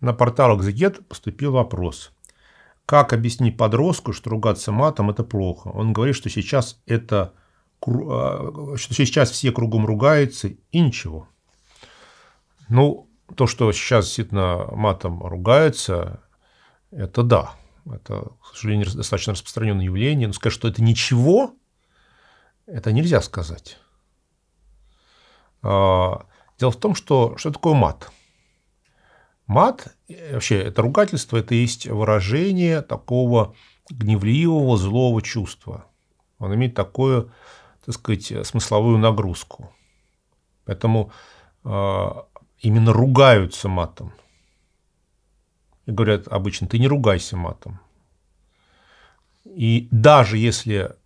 На портал «Экзегет» поступил вопрос. Как объяснить подростку, что ругаться матом – это плохо? Он говорит, что сейчас, это, а, что сейчас все кругом ругаются и ничего. Ну, то, что сейчас действительно матом ругаются, это да. Это, к сожалению, достаточно распространенное явление. Но сказать, что это ничего, это нельзя сказать. А, дело в том, что что такое мат – Мат, э, вообще это ругательство, это есть выражение такого гневливого, злого чувства. Он имеет такую, так сказать, смысловую нагрузку. Поэтому э, именно ругаются матом. И говорят обычно, ты не ругайся матом. И даже если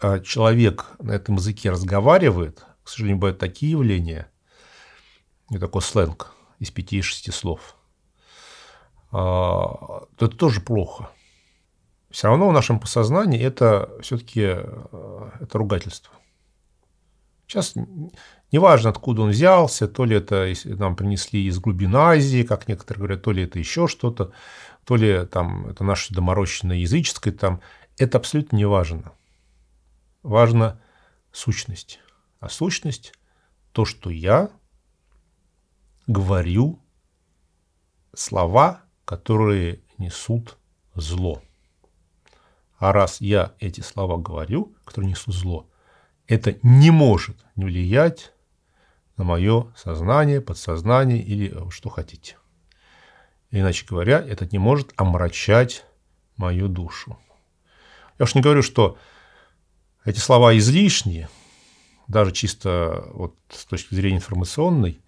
а, человек на этом языке разговаривает, к сожалению, бывают такие явления, и такой сленг – из пяти-шести слов. А, это тоже плохо. Все равно в нашем подсознании это все-таки э, это ругательство. Сейчас неважно, откуда он взялся, то ли это нам принесли из глубин Азии, как некоторые говорят, то ли это еще что-то, то ли там это наше доморощенное языческое, там, это абсолютно не важно. Важна сущность. А сущность – то, что я – говорю слова, которые несут зло. А раз я эти слова говорю, которые несут зло, это не может не влиять на мое сознание, подсознание или э, что хотите. Иначе говоря, это не может омрачать мою душу. Я уж не говорю, что эти слова излишние, даже чисто вот с точки зрения информационной,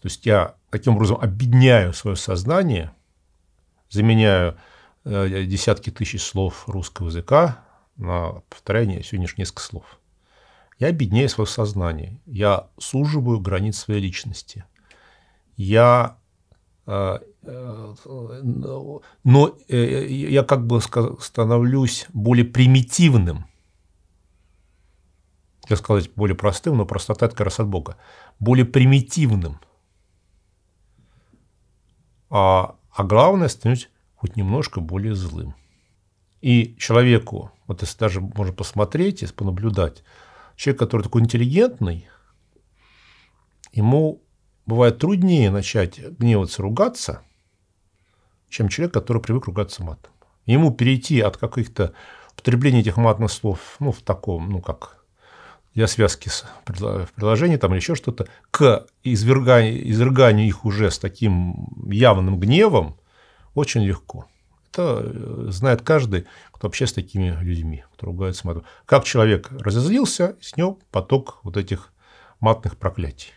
то есть я таким образом объединяю свое сознание, заменяю э, десятки тысяч слов русского языка на повторение сегодняшних нескольких слов. Я объединяю свое сознание, я суживаю границ своей личности. Я э, э, но я как бы становлюсь более примитивным. Я сказать более простым, но простота – это как раз от Бога. Более примитивным – а, а главное, становитесь хоть немножко более злым. И человеку, вот если даже можно посмотреть и понаблюдать, человек, который такой интеллигентный, ему бывает труднее начать гневаться, ругаться, чем человек, который привык ругаться матом. Ему перейти от каких-то употребления этих матных слов, ну, в таком, ну, как для связки в приложении там, или еще что-то, к изверганию, изверганию их уже с таким явным гневом очень легко. Это э, знает каждый, кто общается с такими людьми, кто ругается матом. Как человек разозлился, с него поток вот этих матных проклятий.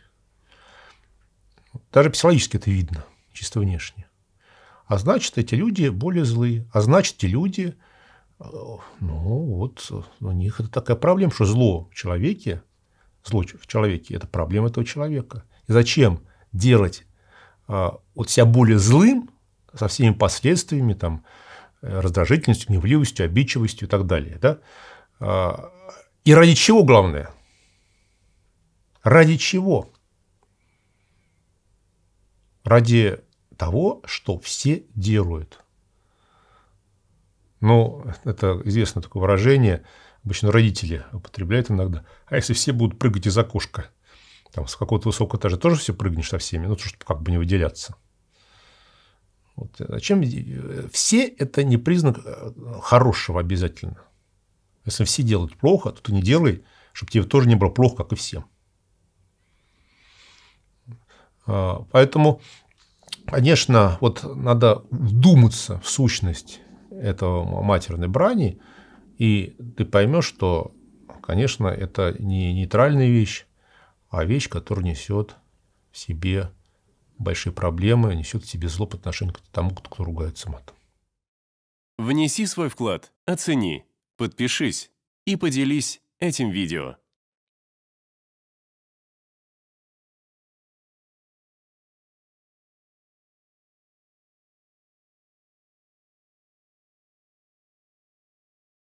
Даже психологически это видно, чисто внешне. А значит, эти люди более злые. А значит, эти люди ну, вот у них это такая проблема, что зло в человеке, зло в человеке – это проблема этого человека. И зачем делать а, вот себя более злым со всеми последствиями, там, э, раздражительностью, гневливостью, обидчивостью и так далее. Да? А, и ради чего главное? Ради чего? Ради того, что все делают. Ну, это известное такое выражение, обычно родители употребляют иногда. А если все будут прыгать из окошка? Там с какого-то высокого этажа тоже все прыгнешь со всеми, ну, чтобы как бы не выделяться. Вот. Зачем? Все это не признак э, хорошего обязательно. Если все делают плохо, то ты не делай, чтобы тебе тоже не было плохо, как и всем. А, поэтому, конечно, вот надо вдуматься в сущность этого матерной брани, и ты поймешь, что, конечно, это не нейтральная вещь, а вещь, которая несет в себе большие проблемы, несет в себе зло по отношению к тому, кто ругается матом. Внеси свой вклад, оцени, подпишись и поделись этим видео.